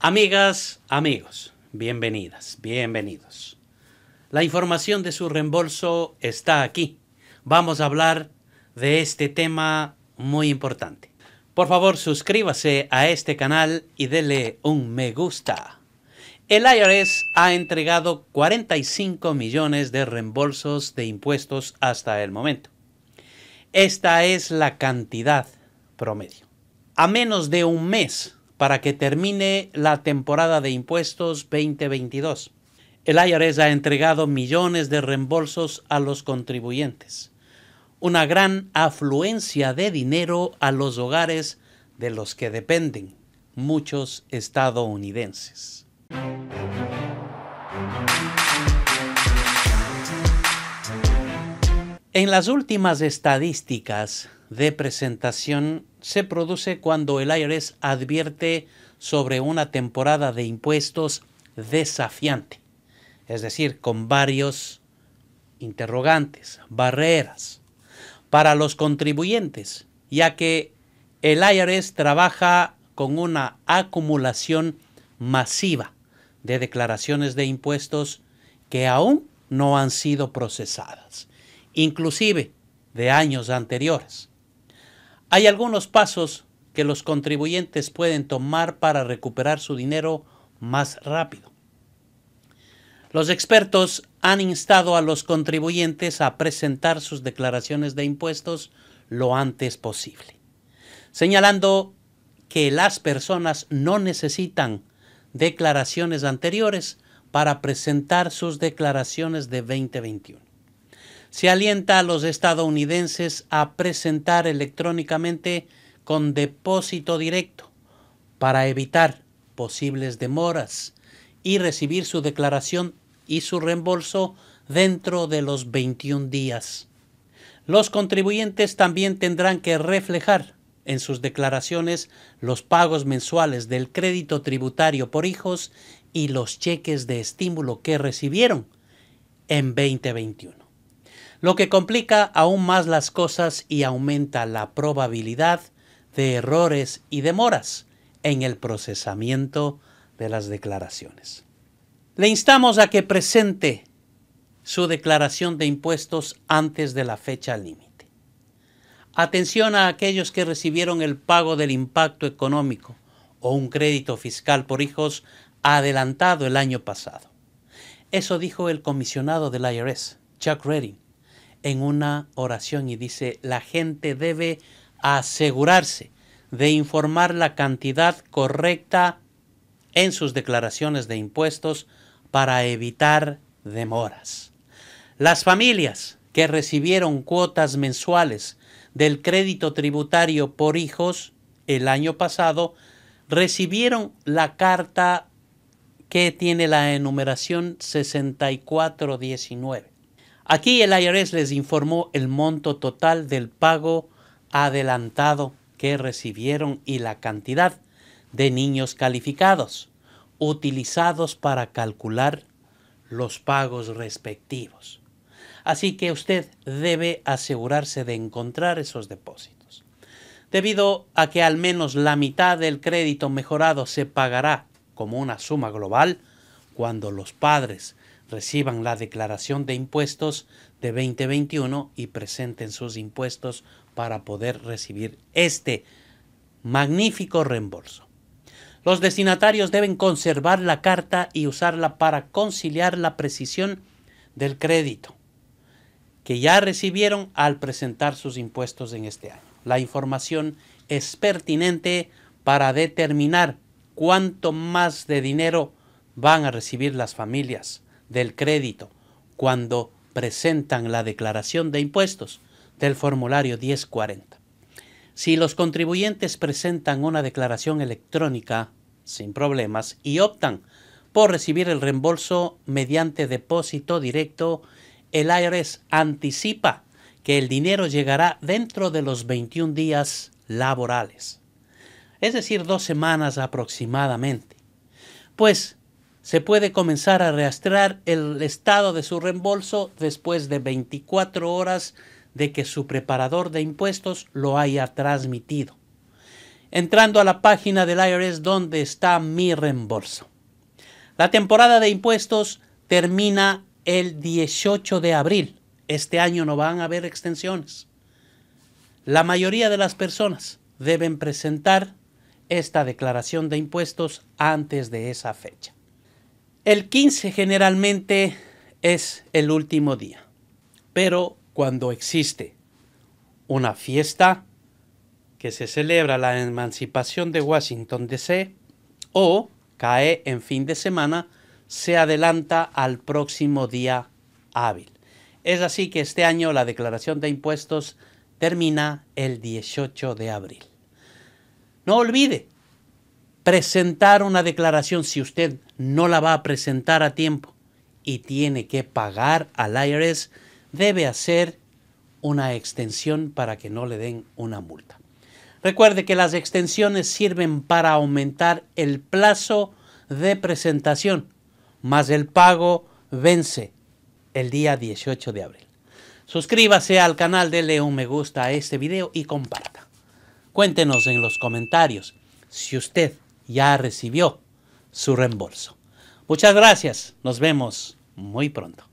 Amigas, amigos, bienvenidas, bienvenidos. La información de su reembolso está aquí. Vamos a hablar de este tema muy importante. Por favor, suscríbase a este canal y dele un me gusta. El IRS ha entregado 45 millones de reembolsos de impuestos hasta el momento. Esta es la cantidad promedio. A menos de un mes para que termine la temporada de impuestos 2022. El IRS ha entregado millones de reembolsos a los contribuyentes, una gran afluencia de dinero a los hogares de los que dependen muchos estadounidenses. En las últimas estadísticas de presentación se produce cuando el IRS advierte sobre una temporada de impuestos desafiante, es decir, con varios interrogantes, barreras para los contribuyentes, ya que el IRS trabaja con una acumulación masiva de declaraciones de impuestos que aún no han sido procesadas, inclusive de años anteriores. Hay algunos pasos que los contribuyentes pueden tomar para recuperar su dinero más rápido. Los expertos han instado a los contribuyentes a presentar sus declaraciones de impuestos lo antes posible, señalando que las personas no necesitan declaraciones anteriores para presentar sus declaraciones de 2021 se alienta a los estadounidenses a presentar electrónicamente con depósito directo para evitar posibles demoras y recibir su declaración y su reembolso dentro de los 21 días. Los contribuyentes también tendrán que reflejar en sus declaraciones los pagos mensuales del crédito tributario por hijos y los cheques de estímulo que recibieron en 2021 lo que complica aún más las cosas y aumenta la probabilidad de errores y demoras en el procesamiento de las declaraciones. Le instamos a que presente su declaración de impuestos antes de la fecha límite. Atención a aquellos que recibieron el pago del impacto económico o un crédito fiscal por hijos adelantado el año pasado. Eso dijo el comisionado del IRS, Chuck Redding, en una oración y dice, la gente debe asegurarse de informar la cantidad correcta en sus declaraciones de impuestos para evitar demoras. Las familias que recibieron cuotas mensuales del crédito tributario por hijos el año pasado recibieron la carta que tiene la enumeración 6419 Aquí el IRS les informó el monto total del pago adelantado que recibieron y la cantidad de niños calificados utilizados para calcular los pagos respectivos. Así que usted debe asegurarse de encontrar esos depósitos. Debido a que al menos la mitad del crédito mejorado se pagará como una suma global, cuando los padres reciban la declaración de impuestos de 2021 y presenten sus impuestos para poder recibir este magnífico reembolso. Los destinatarios deben conservar la carta y usarla para conciliar la precisión del crédito que ya recibieron al presentar sus impuestos en este año. La información es pertinente para determinar cuánto más de dinero van a recibir las familias del crédito cuando presentan la declaración de impuestos del formulario 1040. Si los contribuyentes presentan una declaración electrónica sin problemas y optan por recibir el reembolso mediante depósito directo, el IRS anticipa que el dinero llegará dentro de los 21 días laborales, es decir, dos semanas aproximadamente. Pues se puede comenzar a rastrear el estado de su reembolso después de 24 horas de que su preparador de impuestos lo haya transmitido. Entrando a la página del IRS donde está mi reembolso. La temporada de impuestos termina el 18 de abril. Este año no van a haber extensiones. La mayoría de las personas deben presentar esta declaración de impuestos antes de esa fecha. El 15 generalmente es el último día, pero cuando existe una fiesta que se celebra la emancipación de Washington, D.C., o cae en fin de semana, se adelanta al próximo día hábil. Es así que este año la declaración de impuestos termina el 18 de abril. No olvide, presentar una declaración si usted no la va a presentar a tiempo y tiene que pagar al IRS, debe hacer una extensión para que no le den una multa. Recuerde que las extensiones sirven para aumentar el plazo de presentación, más el pago vence el día 18 de abril. Suscríbase al canal, de un me gusta a este video y comparta. Cuéntenos en los comentarios si usted ya recibió su reembolso. Muchas gracias, nos vemos muy pronto.